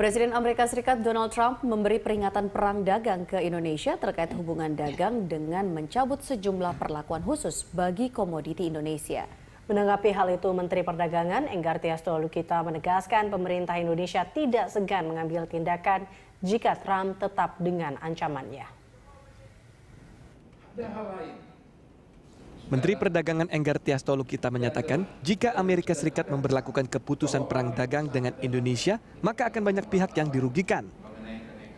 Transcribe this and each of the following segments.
Presiden Amerika Serikat Donald Trump memberi peringatan perang dagang ke Indonesia terkait hubungan dagang dengan mencabut sejumlah perlakuan khusus bagi komoditi Indonesia. Menanggapi hal itu, Menteri Perdagangan Enggar Tias Lukita menegaskan pemerintah Indonesia tidak segan mengambil tindakan jika Trump tetap dengan ancamannya. Menteri Perdagangan Enggar Tias Tolukita menyatakan, jika Amerika Serikat memberlakukan keputusan perang dagang dengan Indonesia, maka akan banyak pihak yang dirugikan.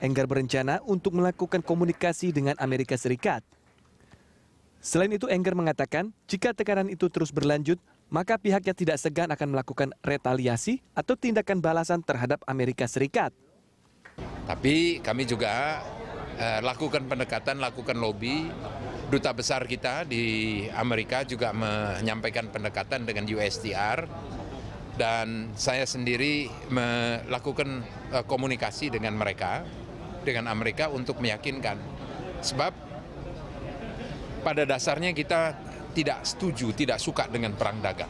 Enggar berencana untuk melakukan komunikasi dengan Amerika Serikat. Selain itu, Enggar mengatakan, jika tekanan itu terus berlanjut, maka pihaknya tidak segan akan melakukan retaliasi atau tindakan balasan terhadap Amerika Serikat. Tapi kami juga eh, lakukan pendekatan, lakukan lobby, Duta Besar kita di Amerika juga menyampaikan pendekatan dengan USTR dan saya sendiri melakukan e, komunikasi dengan mereka, dengan Amerika untuk meyakinkan. Sebab pada dasarnya kita tidak setuju, tidak suka dengan perang dagang.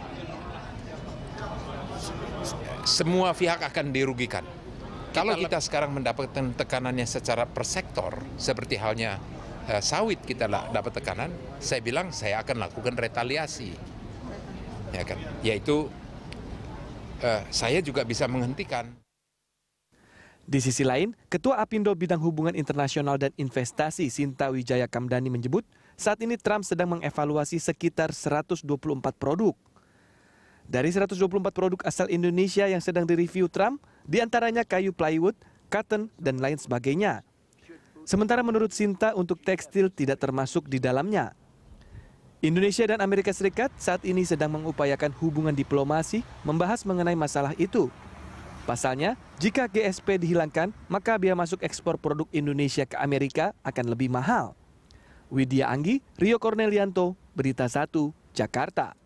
Semua pihak akan dirugikan. Kalau kita sekarang mendapatkan tekanannya secara per sektor, seperti halnya Eh, sawit kita dapat tekanan, saya bilang saya akan lakukan retaliasi. Ya kan? Yaitu eh, saya juga bisa menghentikan. Di sisi lain, Ketua Apindo Bidang Hubungan Internasional dan Investasi Sinta Wijaya Kamdani menyebut, saat ini Trump sedang mengevaluasi sekitar 124 produk. Dari 124 produk asal Indonesia yang sedang direview Trump, diantaranya kayu plywood, cotton, dan lain sebagainya. Sementara menurut Sinta untuk tekstil tidak termasuk di dalamnya. Indonesia dan Amerika Serikat saat ini sedang mengupayakan hubungan diplomasi membahas mengenai masalah itu. Pasalnya, jika GSP dihilangkan, maka biaya masuk ekspor produk Indonesia ke Amerika akan lebih mahal. Widya Anggi, Rio Cornelianto, Berita 1, Jakarta.